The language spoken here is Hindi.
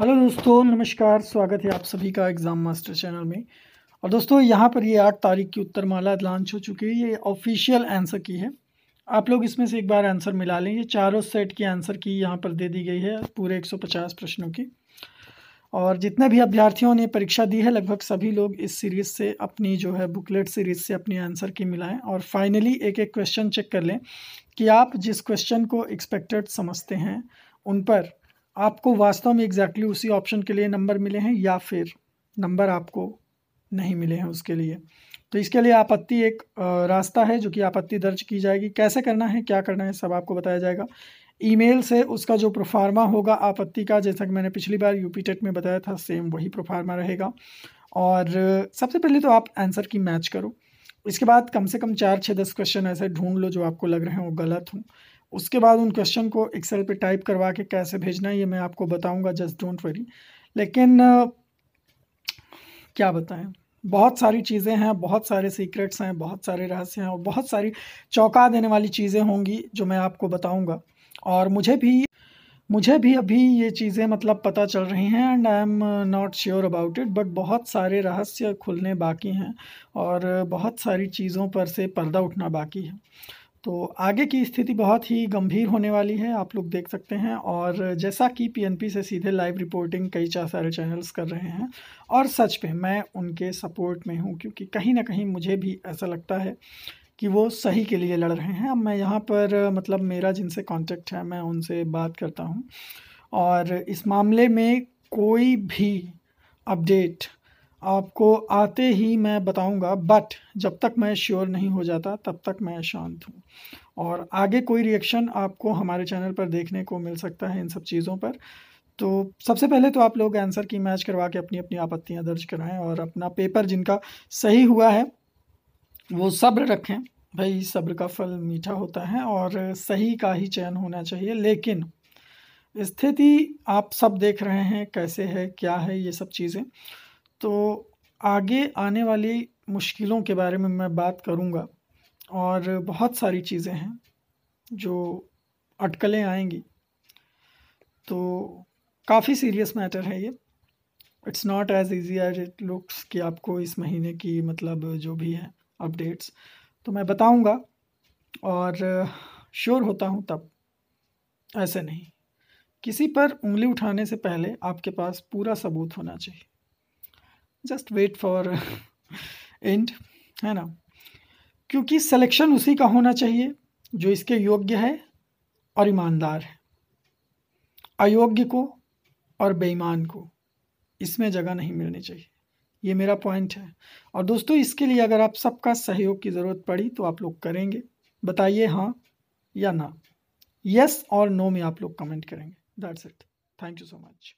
हेलो दोस्तों नमस्कार स्वागत है आप सभी का एग्ज़ाम मास्टर चैनल में और दोस्तों यहाँ पर ये आठ तारीख की उत्तरमाला लॉन्च हो चुकी है ये ऑफिशियल आंसर की है आप लोग इसमें से एक बार आंसर मिला लें ये चारों सेट की आंसर की यहाँ पर दे दी गई है पूरे 150 प्रश्नों की और जितने भी अभ्यर्थियों ने परीक्षा दी है लगभग सभी लोग इस सीरीज़ से अपनी जो है बुकलेट सीरीज़ से अपनी आंसर की मिलाएं और फाइनली एक एक क्वेश्चन चेक कर लें कि आप जिस क्वेश्चन को एक्सपेक्टेड समझते हैं उन पर आपको वास्तव में एग्जैक्टली exactly उसी ऑप्शन के लिए नंबर मिले हैं या फिर नंबर आपको नहीं मिले हैं उसके लिए तो इसके लिए आपत्ति एक रास्ता है जो कि आपत्ति दर्ज की जाएगी कैसे करना है क्या करना है सब आपको बताया जाएगा ईमेल से उसका जो प्रोफार्मा होगा आपत्ति का जैसा कि मैंने पिछली बार यूपी टेट में बताया था सेम वही प्रोफार्मा रहेगा और सबसे पहले तो आप आंसर की मैच करो इसके बाद कम से कम चार छः दस क्वेश्चन ऐसे ढूंढ लो जो आपको लग रहे हैं वो गलत हों उसके बाद उन क्वेश्चन को एक्सेल पे टाइप करवा के कैसे भेजना है ये मैं आपको बताऊंगा जस्ट डोंट वरी लेकिन क्या बताएं बहुत सारी चीज़ें हैं बहुत सारे सीक्रेट्स हैं बहुत सारे रहस्य हैं और बहुत सारी चौंका देने वाली चीज़ें होंगी जो मैं आपको बताऊंगा और मुझे भी मुझे भी अभी ये चीज़ें मतलब पता चल रही हैं and I am not sure about it but बहुत सारे रहस्य खुलने बाकी हैं और बहुत सारी चीज़ों पर से पर्दा उठना बाकी है तो आगे की स्थिति बहुत ही गंभीर होने वाली है आप लोग देख सकते हैं और जैसा कि पीएनपी से सीधे लाइव रिपोर्टिंग कई सारे चैनल्स कर रहे हैं और सच पे मैं उनके सपोर्ट में हूँ क्योंकि कहीं ना कहीं मुझे भी ऐसा लगता है कि वो सही के लिए लड़ रहे हैं अब मैं यहाँ पर मतलब मेरा जिनसे कॉन्टेक्ट है मैं उनसे बात करता हूँ और इस मामले में कोई भी अपडेट आपको आते ही मैं बताऊंगा बट जब तक मैं श्योर नहीं हो जाता तब तक मैं शांत हूँ और आगे कोई रिएक्शन आपको हमारे चैनल पर देखने को मिल सकता है इन सब चीज़ों पर तो सबसे पहले तो आप लोग आंसर की मैच करवा के अपनी अपनी आपत्तियाँ दर्ज कराएं और अपना पेपर जिनका सही हुआ है वो सब्र रखें भाई सब्र का फल मीठा होता है और सही का ही चयन होना चाहिए लेकिन स्थिति आप सब देख रहे हैं कैसे है क्या है ये सब चीज़ें तो आगे आने वाली मुश्किलों के बारे में मैं बात करूँगा और बहुत सारी चीज़ें हैं जो अटकलें आएंगी तो काफ़ी सीरियस मैटर है ये it's not as easy as it looks कि आपको इस महीने की मतलब जो भी है अपडेट्स तो मैं बताऊंगा और श्योर होता हूं तब ऐसे नहीं किसी पर उंगली उठाने से पहले आपके पास पूरा सबूत होना चाहिए जस्ट वेट फॉर एंड है ना क्योंकि सिलेक्शन उसी का होना चाहिए जो इसके योग्य है और ईमानदार है अयोग्य को और बेईमान को इसमें जगह नहीं मिलनी चाहिए ये मेरा पॉइंट है और दोस्तों इसके लिए अगर आप सबका सहयोग की ज़रूरत पड़ी तो आप लोग करेंगे बताइए हाँ या ना यस और नो में आप लोग कमेंट करेंगे that's it thank you so much